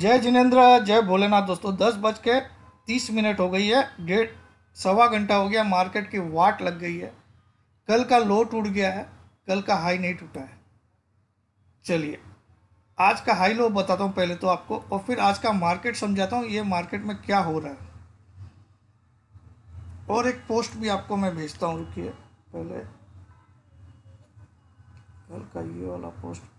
जय जिनेन्द्र जय भोलेनाथ दोस्तों दस बज के तीस मिनट हो गई है डेढ़ सवा घंटा हो गया मार्केट की वाट लग गई है कल का लो टूट गया है कल का हाई नहीं टूटा है चलिए आज का हाई लो बताता हूँ पहले तो आपको और फिर आज का मार्केट समझाता हूँ ये मार्केट में क्या हो रहा है और एक पोस्ट भी आपको मैं भेजता हूँ रुकिए पहले कल का ये वाला पोस्ट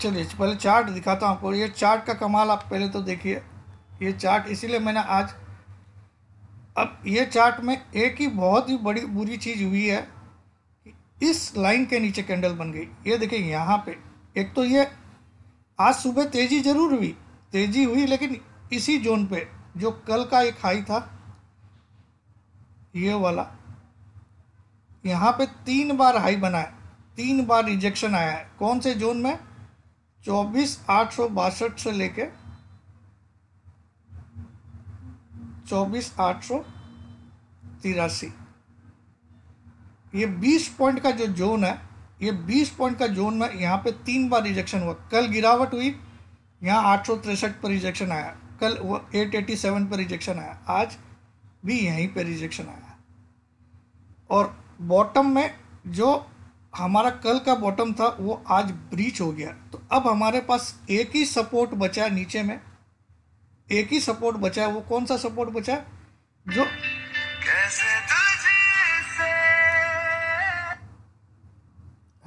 चलिए पहले चार्ट दिखाता हूँ आपको ये चार्ट का कमाल आप पहले तो देखिए ये चार्ट इसीलिए मैंने आज अब ये चार्ट में एक ही बहुत ही बड़ी बुरी चीज़ हुई है इस लाइन के नीचे कैंडल बन गई ये देखिए यहाँ पे एक तो ये आज सुबह तेज़ी ज़रूर हुई तेज़ी हुई लेकिन इसी जोन पे जो कल का एक हाई था ये वाला यहाँ पे तीन बार हाई बना है तीन बार रिजेक्शन आया है कौन से जोन में चौबीस आठ सौ बासठ से लेके चौबीस आठ सौ तिरासी ये बीस पॉइंट का जो जोन है ये बीस पॉइंट का जोन में यहाँ पे तीन बार रिजेक्शन हुआ कल गिरावट हुई यहाँ आठ सौ तिरसठ पर रिजेक्शन आया कल वो एट एटी सेवन पर रिजेक्शन आया आज भी यहीं पे रिजेक्शन आया और बॉटम में जो हमारा कल का बॉटम था वो आज ब्रीच हो गया तो अब हमारे पास एक ही सपोर्ट बचा है नीचे में एक ही सपोर्ट बचा है वो कौन सा सपोर्ट बचा है जो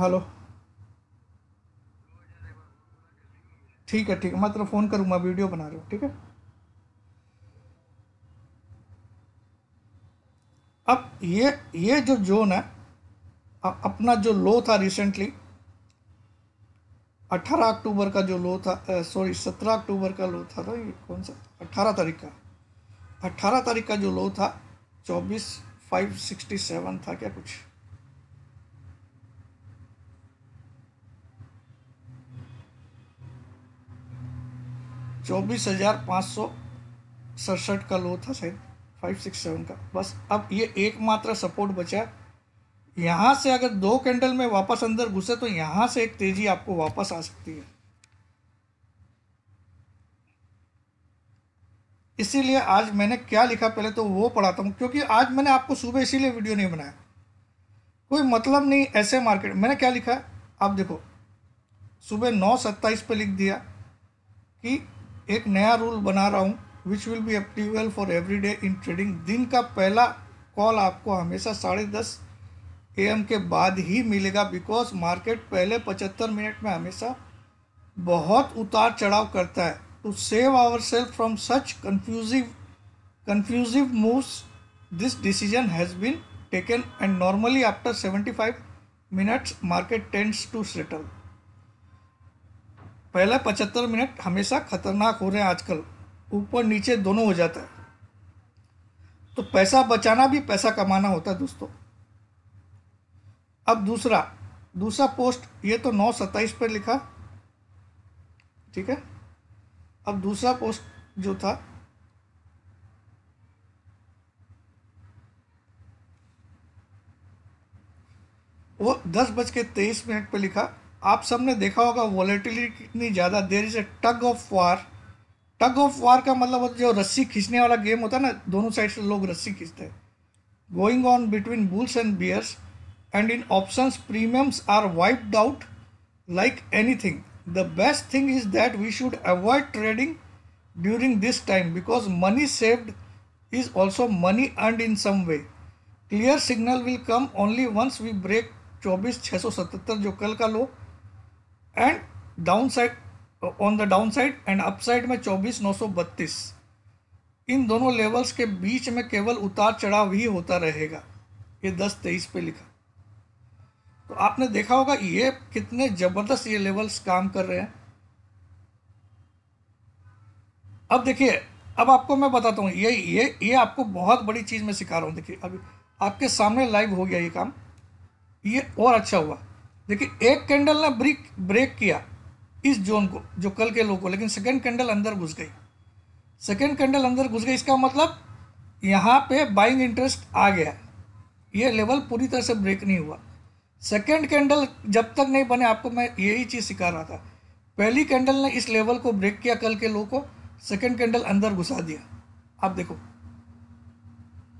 हेलो ठीक है ठीक है मैं तेरा फ़ोन करूंगा वीडियो बना रहा हूँ ठीक है अब ये ये जो जोन है अपना जो लो था रिसेंटली 18 अक्टूबर का जो लो था सॉरी 17 अक्टूबर का लो था, था तो ये कौन सा 18 तारीख का 18 तारीख का जो लो था 24 567 था क्या कुछ चौबीस हज़ार पाँच सौ सड़सठ का लो था शायद फाइव सिक्स सेवन का बस अब ये एकमात्र सपोर्ट बचा यहाँ से अगर दो कैंडल में वापस अंदर घुसे तो यहाँ से एक तेजी आपको वापस आ सकती है इसीलिए आज मैंने क्या लिखा पहले तो वो पढ़ाता हूँ क्योंकि आज मैंने आपको सुबह इसीलिए वीडियो नहीं बनाया कोई मतलब नहीं ऐसे मार्केट मैंने क्या लिखा आप देखो सुबह नौ सत्ताईस पर लिख दिया कि एक नया रूल बना रहा हूँ which will be applicable for every day in trading दिन का पहला कॉल आपको हमेशा साढ़े दस एम के बाद ही मिलेगा बिकॉज मार्केट पहले पचहत्तर मिनट में हमेशा बहुत उतार चढ़ाव करता है to save our self from such confusive confusive moves this decision has been taken and normally after seventy five minutes market tends to settle पहला पचहत्तर मिनट हमेशा खतरनाक हो रहे हैं आजकल ऊपर नीचे दोनों हो जाता है तो पैसा बचाना भी पैसा कमाना होता है दोस्तों अब दूसरा दूसरा पोस्ट ये तो नौ सत्ताईस पर लिखा ठीक है अब दूसरा पोस्ट जो था वो दस बज के तेईस मिनट पर लिखा आप सबने देखा होगा वॉलेटिलिटी कितनी ज़्यादा देर is a tug of war tug of war का मतलब जो रस्सी खींचने वाला गेम होता है ना दोनों साइड से लोग रस्सी खींचते हैं going on between bulls and bears and in options premiums are wiped out like anything the best thing is that we should avoid trading during this time because money saved is also money earned in some way clear signal will come only once we break 24677 जो कल का low and down side on the down side and up side में 24932 इन दोनों levels के बीच में केवल उतार चढ़ाव ही होता रहेगा ये 10 तेईस पे लिखा तो आपने देखा होगा ये कितने ज़बरदस्त ये लेवल्स काम कर रहे हैं अब देखिए अब आपको मैं बताता हूँ ये ये ये आपको बहुत बड़ी चीज़ मैं सिखा रहा हूँ देखिए अभी आपके सामने लाइव हो गया ये काम ये और अच्छा हुआ देखिए एक कैंडल ने ब्रेक ब्रेक किया इस जोन को जो कल के लोग को लेकिन सेकेंड कैंडल अंदर घुस गई सेकेंड कैंडल अंदर घुस गई इसका मतलब यहाँ पे बाइंग इंटरेस्ट आ गया ये लेवल पूरी तरह से ब्रेक नहीं हुआ सेकेंड कैंडल जब तक नहीं बने आपको मैं यही चीज़ सिखा रहा था पहली कैंडल ने इस लेवल को ब्रेक किया कल के लोगों को सेकेंड कैंडल अंदर घुसा दिया आप देखो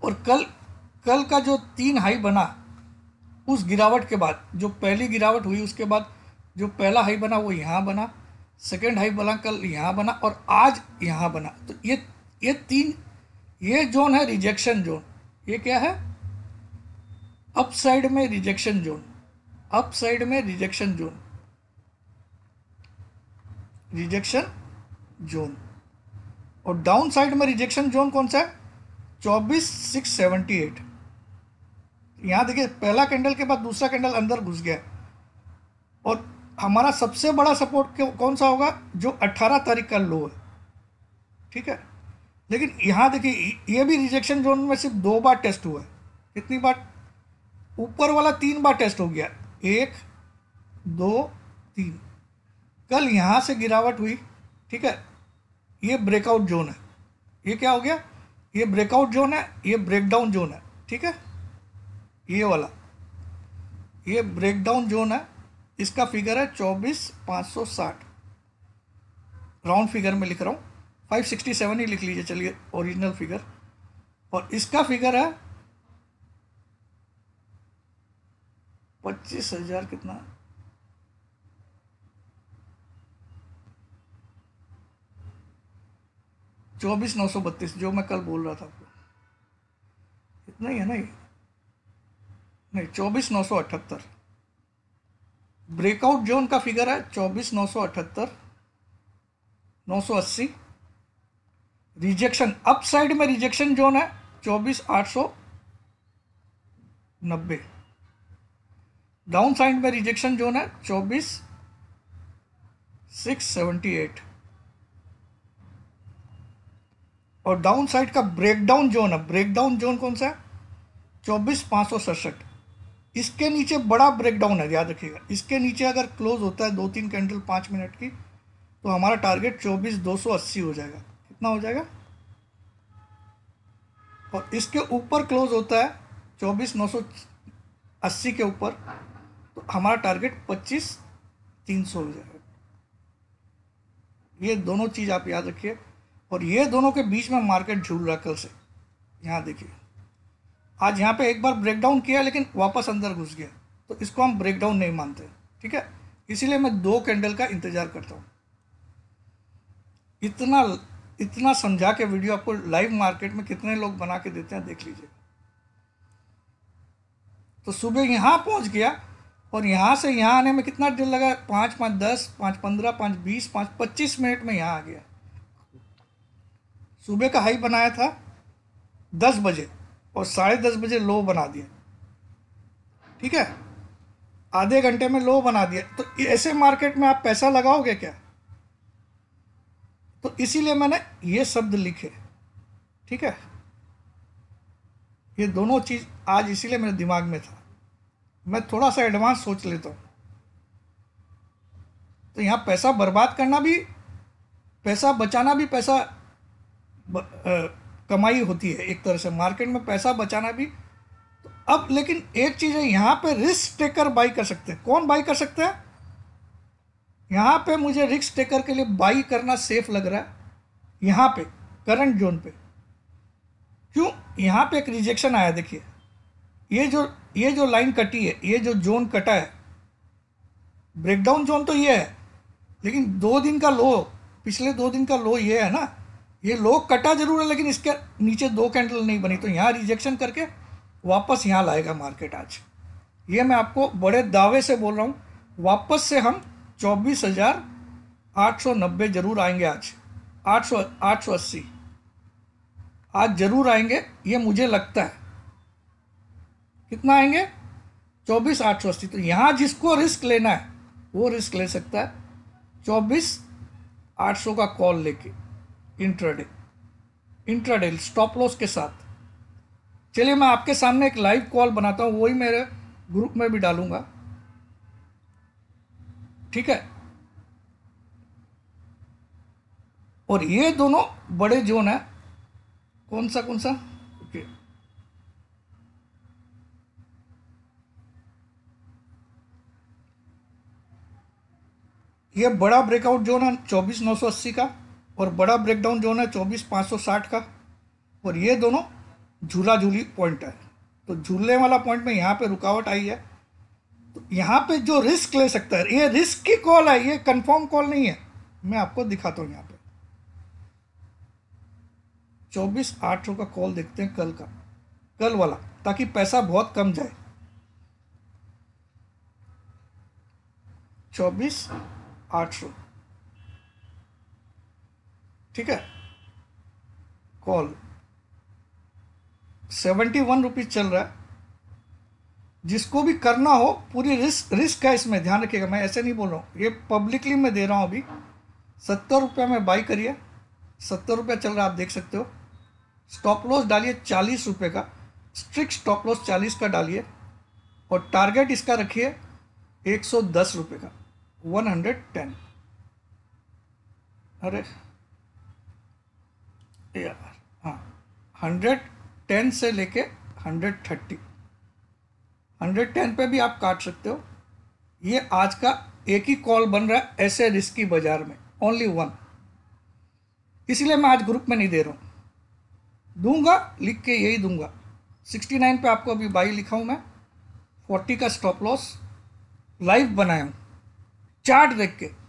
और कल कल का जो तीन हाई बना उस गिरावट के बाद जो पहली गिरावट हुई उसके बाद जो पहला हाई बना वो यहाँ बना सेकेंड हाई बना कल यहाँ बना और आज यहाँ बना तो ये ये तीन ये जोन है रिजेक्शन जोन ये क्या है अपसाइड में रिजेक्शन जोन अप साइड में रिजेक्शन जोन रिजेक्शन जोन और डाउन साइड में रिजेक्शन जोन कौन सा है चौबीस सिक्स सेवेंटी एट यहाँ देखिए पहला कैंडल के बाद दूसरा कैंडल अंदर घुस गया और हमारा सबसे बड़ा सपोर्ट कौन सा होगा जो अट्ठारह तारीख का लो है ठीक है लेकिन यहाँ देखिए ये भी रिजेक्शन जोन में सिर्फ दो बार टेस्ट हुआ है कितनी बार ऊपर वाला तीन बार टेस्ट हो गया एक दो तीन कल यहाँ से गिरावट हुई ठीक है ये ब्रेकआउट जोन है ये क्या हो गया ये ब्रेकआउट जोन है ये ब्रेकडाउन जोन है ठीक है ये वाला ये ब्रेकडाउन जोन है इसका फिगर है चौबीस पाँच सौ साठ राउंड फिगर में लिख रहा हूँ फाइव सिक्सटी सेवन ही लिख लीजिए चलिए ओरिजिनल फिगर और इसका फिगर है पच्चीस हजार कितना चौबीस नौ सौ बत्तीस जो मैं कल बोल रहा था आपको इतना ही है ना ये नहीं चौबीस नौ सौ अठहत्तर ब्रेकआउट जो उनका फिगर है चौबीस नौ सौ अठहत्तर नौ सौ अस्सी रिजेक्शन अप साइड में रिजेक्शन जोन है चौबीस आठ सौ नब्बे डाउन साइड में रिजेक्शन जोन है चौबीस सिक्स सेवेंटी एट और डाउन साइड का ब्रेकडाउन जोन है ब्रेकडाउन जोन कौन सा है चौबीस पाँच सौ सड़सठ इसके नीचे बड़ा ब्रेकडाउन है याद रखिएगा इसके नीचे अगर क्लोज होता है दो तीन कैंडल पाँच मिनट की तो हमारा टारगेट चौबीस दो सौ अस्सी हो जाएगा कितना हो जाएगा और इसके ऊपर क्लोज होता है चौबीस नौ सौ अस्सी के ऊपर हमारा टारगेट पच्चीस तीन सौ हो जाएगा ये दोनों चीज़ आप याद रखिए और ये दोनों के बीच में मार्केट झूल रहा कल से यहाँ देखिए आज यहाँ पे एक बार ब्रेकडाउन किया लेकिन वापस अंदर घुस गया तो इसको हम ब्रेकडाउन नहीं मानते ठीक है इसीलिए मैं दो कैंडल का इंतज़ार करता हूँ इतना इतना समझा के वीडियो आपको लाइव मार्केट में कितने लोग बना के देते हैं देख लीजिए तो सुबह यहाँ पहुँच गया और यहाँ से यहाँ आने में कितना देर लगा पाँच पाँच दस पाँच पंद्रह पाँच बीस पाँच पच्चीस मिनट में यहाँ आ गया सुबह का हाई बनाया था दस बजे और साढ़े दस बजे लो बना दिया ठीक है आधे घंटे में लो बना दिया तो ऐसे मार्केट में आप पैसा लगाओगे क्या तो इसीलिए मैंने ये शब्द लिखे ठीक है ये दोनों चीज़ आज इसीलिए मेरे दिमाग में था मैं थोड़ा सा एडवांस सोच लेता हूँ तो यहाँ पैसा बर्बाद करना भी पैसा बचाना भी पैसा ब, आ, कमाई होती है एक तरह से मार्केट में पैसा बचाना भी तो अब लेकिन एक चीज़ है यहाँ पे रिस्क टेकर बाई कर सकते हैं कौन बाई कर सकता है यहाँ पे मुझे रिस्क टेकर के लिए बाई करना सेफ लग रहा है यहाँ पे करंट जोन पे क्यों यहाँ पे एक रिजेक्शन आया देखिए ये जो ये जो लाइन कटी है ये जो जोन कटा है ब्रेकडाउन जोन तो ये है लेकिन दो दिन का लो पिछले दो दिन का लो ये है ना ये लो कटा जरूर है लेकिन इसके नीचे दो कैंडल नहीं बनी तो यहाँ रिजेक्शन करके वापस यहाँ लाएगा मार्केट आज ये मैं आपको बड़े दावे से बोल रहा हूँ वापस से हम चौबीस हज़ार आठ सौ नब्बे जरूर आएंगे आज आठ सौ आठ सौ अस्सी आज जरूर आएंगे ये मुझे लगता है कितना आएंगे चौबीस आठ सौ अस्सी तो यहाँ जिसको रिस्क लेना है वो रिस्क ले सकता है चौबीस आठ सौ का कॉल लेके इंट्राडे इंट्राडे स्टॉप लॉस के साथ चलिए मैं आपके सामने एक लाइव कॉल बनाता हूँ वही मेरे ग्रुप में भी डालूंगा ठीक है और ये दोनों बड़े जोन है कौन सा कौन सा ये बड़ा ब्रेकआउट जोन है चौबीस नौ सौ अस्सी का और बड़ा ब्रेकडाउन जोन है चौबीस पाँच सौ साठ का और ये दोनों झूला झूली पॉइंट है तो झूलने वाला पॉइंट में यहाँ पे रुकावट आई है तो यहाँ पे जो रिस्क ले सकता है ये रिस्क की कॉल है ये कंफर्म कॉल नहीं है मैं आपको दिखाता हूँ यहाँ पे चौबीस आठ का कॉल देखते हैं कल का कल वाला ताकि पैसा बहुत कम जाए चौबीस आठ सौ ठीक है कॉल सेवेंटी वन रुपीज़ चल रहा है जिसको भी करना हो पूरी रिस्क रिस्क है इसमें ध्यान रखिएगा मैं ऐसे नहीं बोल रहा हूँ ये पब्लिकली मैं दे रहा हूँ अभी सत्तर रुपये में बाई करिए सत्तर रुपये चल रहा है आप देख सकते हो स्टॉप लॉस डालिए चालीस रुपये का स्ट्रिक्ट स्टॉप लॉस चालीस का डालिए और टारगेट इसका रखिए एक सौ दस रुपये का वन हंड्रेड टेन अरे यार हाँ हंड्रेड टेन से लेके हंड्रेड थर्टी हंड्रेड टेन पे भी आप काट सकते हो ये आज का एक ही कॉल बन रहा है ऐसे रिस्की बाजार में ओनली वन इसलिए मैं आज ग्रुप में नहीं दे रहा हूँ दूंगा लिख के यही दूंगा सिक्सटी नाइन पर आपको अभी बाई लिखा हूँ मैं फोर्टी का स्टॉप लॉस लाइव बनाया हूँ चाट देख के